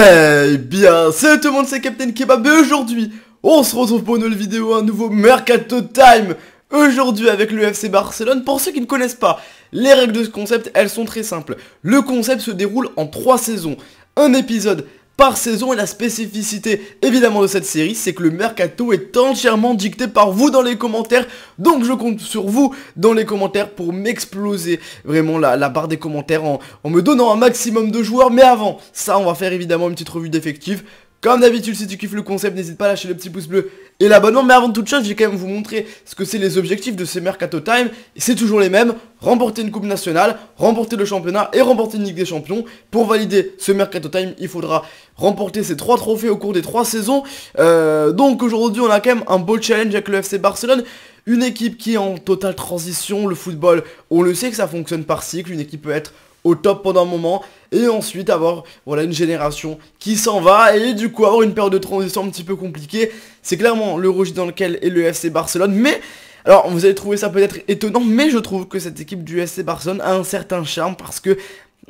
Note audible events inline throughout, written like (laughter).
Hey bien, salut tout le monde, c'est Captain Kebab et aujourd'hui, on se retrouve pour une nouvelle vidéo, un nouveau Mercato Time Aujourd'hui avec le FC Barcelone, pour ceux qui ne connaissent pas, les règles de ce concept, elles sont très simples. Le concept se déroule en trois saisons. Un épisode par saison et la spécificité évidemment de cette série c'est que le mercato est entièrement dicté par vous dans les commentaires donc je compte sur vous dans les commentaires pour m'exploser vraiment la, barre des commentaires en, en me donnant un maximum de joueurs mais avant ça on va faire évidemment une petite revue d'effectifs comme d'habitude, si tu kiffes le concept, n'hésite pas à lâcher le petit pouce bleu et l'abonnement. Mais avant toute chose, je vais quand même vous montrer ce que c'est les objectifs de ces Mercato Time. c'est toujours les mêmes, remporter une coupe nationale, remporter le championnat et remporter une Ligue des Champions. Pour valider ce Mercato Time, il faudra remporter ces trois trophées au cours des trois saisons. Euh, donc aujourd'hui, on a quand même un beau challenge avec le FC Barcelone. Une équipe qui est en totale transition, le football, on le sait que ça fonctionne par cycle, une équipe peut être au top pendant un moment et ensuite avoir voilà une génération qui s'en va et du coup avoir une période de transition un petit peu compliquée. C'est clairement le rouge dans lequel est le FC Barcelone, mais alors vous allez trouver ça peut-être étonnant, mais je trouve que cette équipe du FC Barcelone a un certain charme parce que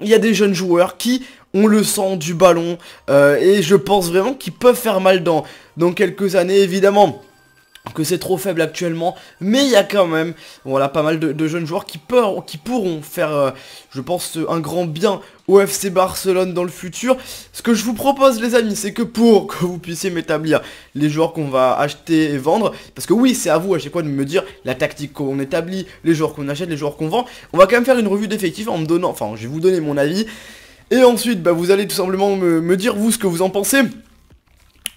il y a des jeunes joueurs qui ont le sang du ballon euh, et je pense vraiment qu'ils peuvent faire mal dans, dans quelques années évidemment que c'est trop faible actuellement, mais il y a quand même voilà, pas mal de, jeunes joueurs qui, qui pourront faire, euh, je pense, un grand bien au FC Barcelone dans le futur. Ce que je vous propose les amis, c'est que pour que vous puissiez m'établir les joueurs qu'on va acheter et vendre, parce que oui, c'est à vous à chaque fois de me dire la tactique qu'on établit, les joueurs qu'on achète, les joueurs qu'on vend, on va quand même faire une revue d'effectifs en me donnant, enfin je vais vous donner mon avis, et ensuite bah, vous allez tout simplement me, dire vous ce que vous en pensez.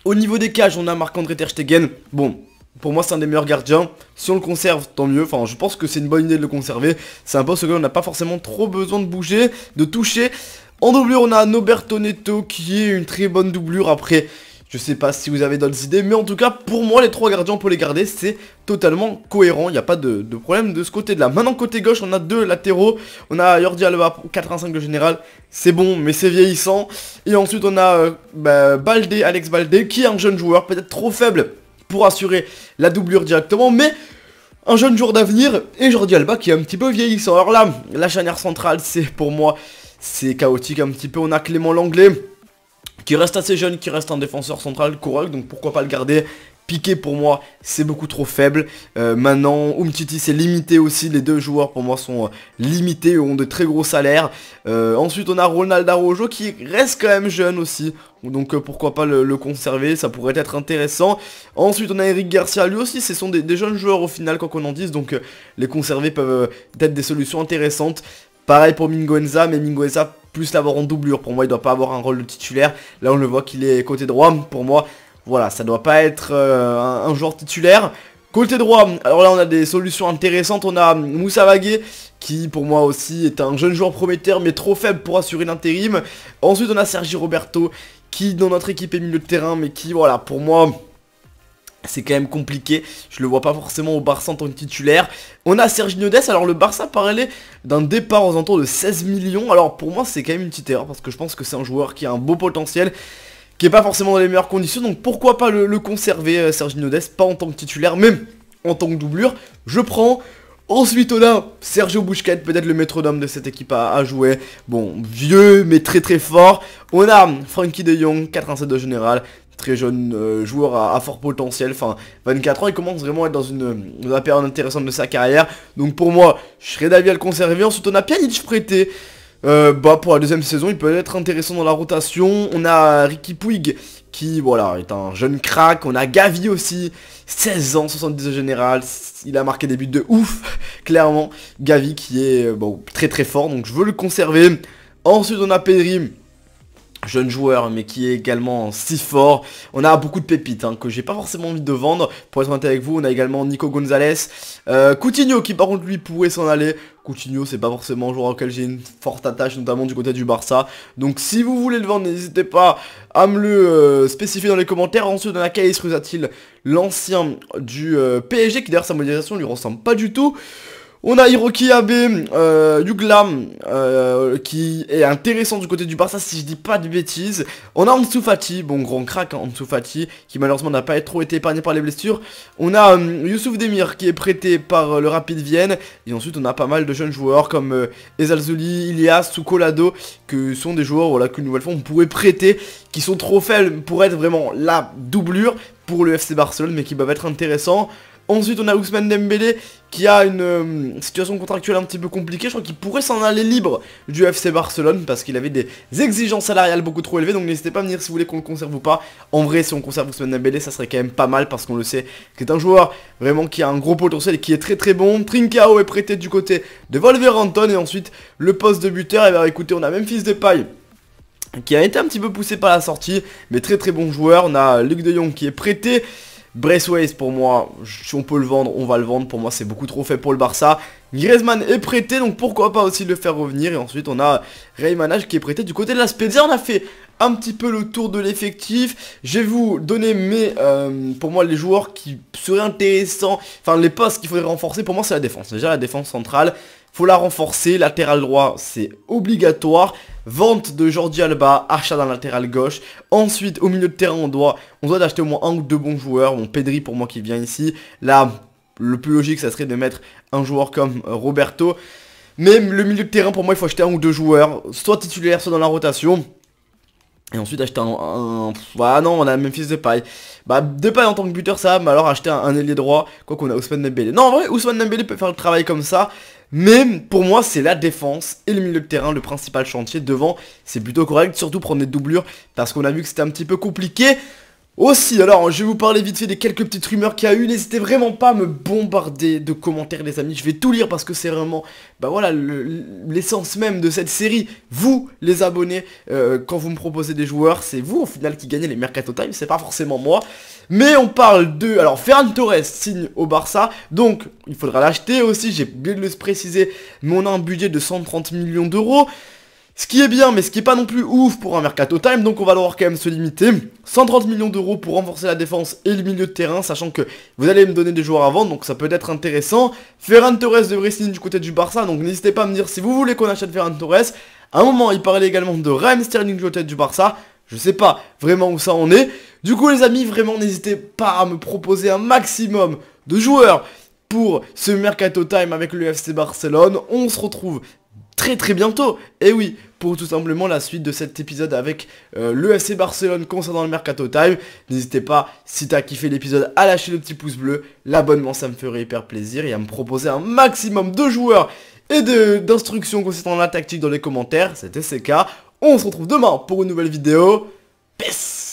Au niveau des cages, on a Marc-André Ter Bon, pour moi c'est un des meilleurs gardiens, si on le conserve tant mieux, enfin je pense que c'est une bonne idée de le conserver, c'est un boss que on n'a pas forcément trop besoin de bouger, de toucher. En doublure on a Noberto Neto qui est une très bonne doublure après je sais pas si vous avez d'autres idées, mais en tout cas, pour moi, les trois gardiens, pour les garder, c'est totalement cohérent. Il n'y a pas de, problème de ce côté-là. Maintenant, côté gauche, on a deux latéraux. On a Jordi Alba, 85 de général. C'est bon, mais c'est vieillissant. Et ensuite, on a euh, bah, Alex Baldé, qui est un jeune joueur, peut-être trop faible pour assurer la doublure directement, mais un jeune jour d'avenir et Jordi Alba qui est un petit peu vieillissant. Alors là, la charnière centrale, c'est pour moi, c'est chaotique un petit peu. On a Clément Langlais qui reste assez jeune, qui reste un défenseur central correct, donc pourquoi pas le garder Piqué pour moi c'est beaucoup trop faible. Euh, maintenant Umtiti c'est limité aussi. Les deux joueurs pour moi sont limités euh, limités, ont de très gros salaires. Euh, ensuite on a Ronaldo Rojo qui reste quand même jeune aussi. Donc pourquoi pas le, conserver, ça pourrait être intéressant. Ensuite on a Eric Garcia, lui aussi ce sont des, jeunes joueurs au final quoi qu'on en dise. Donc les conserver peuvent être des solutions intéressantes. Pareil pour Mingoenza mais Mingoenza plus l'avoir en doublure. Pour moi, il doit pas avoir un rôle de titulaire. Là, on le voit qu'il est côté droit. Pour moi, voilà, ça doit pas être euh, un, joueur titulaire. Côté droit, alors là on a des solutions intéressantes, on a Moussa Vagué qui pour moi aussi est un jeune joueur prometteur mais trop faible pour assurer l'intérim. Ensuite on a Sergi Roberto qui dans notre équipe est milieu de terrain mais qui voilà pour moi c'est quand même compliqué, je le vois pas forcément au Barça en tant que titulaire. On a Sergi Nodès, alors le Barça parlait d'un départ aux alentours de 16 millions, alors pour moi c'est quand même une petite erreur parce que je pense que c'est un joueur qui a un beau potentiel qui est pas forcément dans les meilleures conditions, donc pourquoi pas le, conserver, euh, Sergi Nodès, pas en tant que titulaire, même en tant que doublure, je prends. Ensuite on a Sergio Busquets, peut-être le métronome de cette équipe à, jouer. Bon, vieux mais très très fort. On a Frankie de Jong, 87 de général, très jeune euh, joueur à, fort potentiel, enfin 24 ans, il commence vraiment à être dans une, période intéressante de sa carrière. Donc pour moi, je serais d'avis à le conserver. Ensuite on a Pianic prêté. Euh, bah pour la deuxième saison il peut être intéressant dans la rotation On a Ricky Puig qui voilà est un jeune crack On a Gavi aussi 16 ans 70 général Il a marqué des buts de ouf (laughs) clairement Gavi qui est euh, bon, très très fort donc je veux le conserver Ensuite on a Pedri jeune joueur mais qui est également si fort. On a beaucoup de pépites hein, que j'ai pas forcément envie de vendre. Pour être honnête avec vous, on a également Nico Gonzalez. Euh, Coutinho qui par contre lui pourrait s'en aller. Coutinho c'est pas forcément un joueur auquel j'ai une forte attache notamment du côté du Barça. Donc si vous voulez le vendre n'hésitez pas à me le euh, spécifier dans les commentaires. Ensuite on a t il l'ancien du euh, PSG qui d'ailleurs sa modélisation lui ressemble pas du tout. On a Hiroki Abe, euh, euh, qui est intéressant du côté du Barça si je dis pas de bêtises. On a Ansu Fati, bon grand crack hein, Fati, qui malheureusement n'a pas trop été épargné par les blessures. On a euh, Youssouf Demir qui est prêté par euh, le Rapid Vienne. Et ensuite on a pas mal de jeunes joueurs comme Ezalzuli, Ilias, Soukolado, que sont des joueurs que qu'une nouvelle fois on pourrait prêter, qui sont trop faibles pour être vraiment la doublure pour le FC Barcelone, mais qui peuvent être intéressants. Ensuite, on a Ousmane Dembélé qui a une euh, situation contractuelle un petit peu compliquée. Je crois qu'il pourrait s'en aller libre du FC Barcelone parce qu'il avait des exigences salariales beaucoup trop élevées. Donc n'hésitez pas à venir si vous voulez qu'on le conserve ou pas. En vrai, si on conserve Ousmane Dembélé, ça serait quand même pas mal parce qu'on le sait c'est un joueur vraiment qui a un gros potentiel et qui est très très bon. Trincao est prêté du côté de Wolverhampton et ensuite le poste de buteur. Et eh bien écoutez, on a même fils de paille qui a été un petit peu poussé par la sortie, mais très très bon joueur. On a Luc de Jong qui est prêté. Braceways pour moi, si on peut le vendre, on va le vendre. Pour moi, c'est beaucoup trop fait pour le Barça. Griezmann est prêté, donc pourquoi pas aussi le faire revenir. Et ensuite, on a Raymanage qui est prêté du côté de la Spezia. On a fait un petit peu le tour de l'effectif. Je vais vous donner mes, euh, pour moi, les joueurs qui seraient intéressants. Enfin, les postes qu'il faudrait renforcer. Pour moi, c'est la défense. Déjà, la défense centrale faut la renforcer. Latéral droit, c'est obligatoire. Vente de Jordi Alba, achat dans latéral gauche. Ensuite, au milieu de terrain, on doit, on doit acheter au moins un ou deux bons joueurs. Mon Pedri pour moi qui vient ici. Là, le plus logique, ça serait de mettre un joueur comme euh, Roberto. Mais le milieu de terrain, pour moi, il faut acheter un ou deux joueurs, soit titulaire, soit dans la rotation. Et ensuite acheter un, Ah non on a le même fils de paille Bah paille en tant que buteur ça mais alors acheter un, ailier droit Quoi qu'on a Ousmane Dembélé Non en vrai Ousmane Dembélé peut faire le travail comme ça Mais pour moi c'est la défense et le milieu de terrain Le principal chantier devant c'est plutôt correct Surtout prendre des doublures parce qu'on a vu que c'était un petit peu compliqué aussi, alors, je vais vous parler vite fait des quelques petites rumeurs qu'il y a eu. N'hésitez vraiment pas à me bombarder de commentaires, les amis. Je vais tout lire parce que c'est vraiment, bah voilà, l'essence même de cette série. Vous, les abonnés, euh, quand vous me proposez des joueurs, c'est vous, au final, qui gagnez les Mercato Time. C'est pas forcément moi. Mais on parle de... Alors, Ferran Torres signe au Barça. Donc, il faudra l'acheter aussi. J'ai bien de le préciser. Mais on a un budget de 130 millions d'euros. Ce qui est bien, mais ce qui est pas non plus ouf pour un mercato time, donc on va devoir quand même se limiter. 130 millions d'euros pour renforcer la défense et le milieu de terrain, sachant que vous allez me donner des joueurs à vendre, donc ça peut être intéressant. Ferran Torres de Racing du côté du Barça, donc n'hésitez pas à me dire si vous voulez qu'on achète Ferran Torres. À un moment, il parlait également de Raheem Sterling du côté du Barça. Je sais pas vraiment où ça en est. Du coup, les amis, vraiment, n'hésitez pas à me proposer un maximum de joueurs pour ce Mercato Time avec le FC Barcelone. On se retrouve très très bientôt. Et oui, pour tout simplement la suite de cet épisode avec euh, le Barcelone concernant le Mercato Time. N'hésitez pas, si as kiffé l'épisode, à lâcher le petit pouce bleu. L'abonnement, ça me ferait hyper plaisir et à me proposer un maximum de joueurs et d'instructions concernant la tactique dans les commentaires. C'était CK. On se retrouve demain pour une nouvelle vidéo. Peace